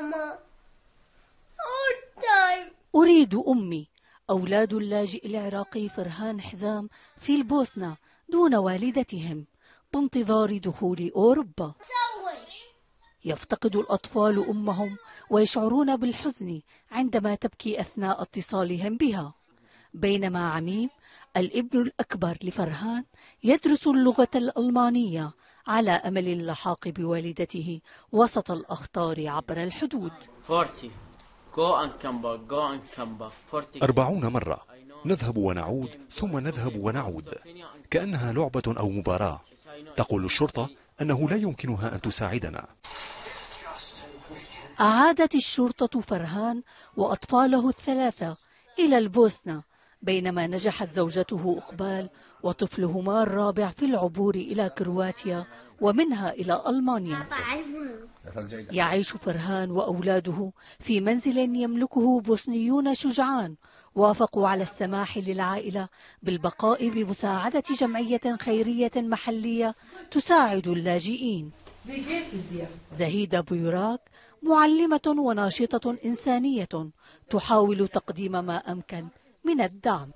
ماما أريد أمي أولاد اللاجئ العراقي فرهان حزام في البوسنة دون والدتهم بانتظار دخول أوروبا يفتقد الأطفال أمهم ويشعرون بالحزن عندما تبكي أثناء اتصالهم بها بينما عميم الابن الأكبر لفرهان يدرس اللغة الألمانية على أمل اللحاق بوالدته وسط الأخطار عبر الحدود أربعون مرة نذهب ونعود ثم نذهب ونعود كأنها لعبة أو مباراة تقول الشرطة أنه لا يمكنها أن تساعدنا أعادت الشرطة فرهان وأطفاله الثلاثة إلى البوسنة بينما نجحت زوجته إقبال وطفلهما الرابع في العبور إلى كرواتيا ومنها إلى ألمانيا يعيش فرهان وأولاده في منزل يملكه بوسنيون شجعان وافقوا على السماح للعائلة بالبقاء بمساعدة جمعية خيرية محلية تساعد اللاجئين زهيدة بيراك معلمة وناشطة إنسانية تحاول تقديم ما أمكن من الدعم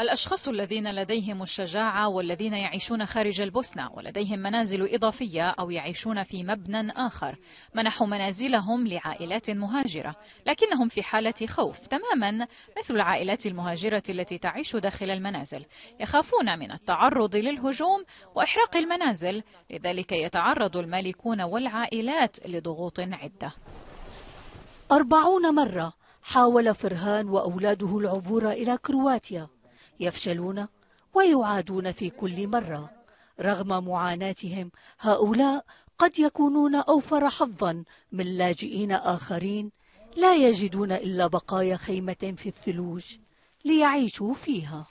الأشخاص الذين لديهم الشجاعة والذين يعيشون خارج البوسنة ولديهم منازل إضافية أو يعيشون في مبنى آخر منحوا منازلهم لعائلات مهاجرة لكنهم في حالة خوف تماما مثل العائلات المهاجرة التي تعيش داخل المنازل يخافون من التعرض للهجوم وإحراق المنازل لذلك يتعرض المالكون والعائلات لضغوط عدة أربعون مرة حاول فرهان وأولاده العبور إلى كرواتيا يفشلون ويعادون في كل مرة رغم معاناتهم هؤلاء قد يكونون أوفر حظا من لاجئين آخرين لا يجدون إلا بقايا خيمة في الثلوج ليعيشوا فيها